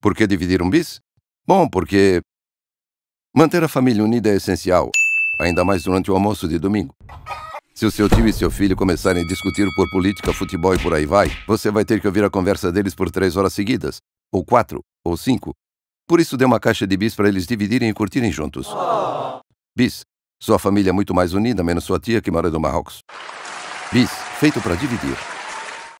Por que dividir um bis? Bom, porque manter a família unida é essencial, ainda mais durante o almoço de domingo. Se o seu tio e seu filho começarem a discutir por política, futebol e por aí vai, você vai ter que ouvir a conversa deles por três horas seguidas, ou quatro, ou cinco. Por isso, dê uma caixa de bis para eles dividirem e curtirem juntos. Bis. Sua família é muito mais unida, menos sua tia que mora no Marrocos. Bis, feito para dividir.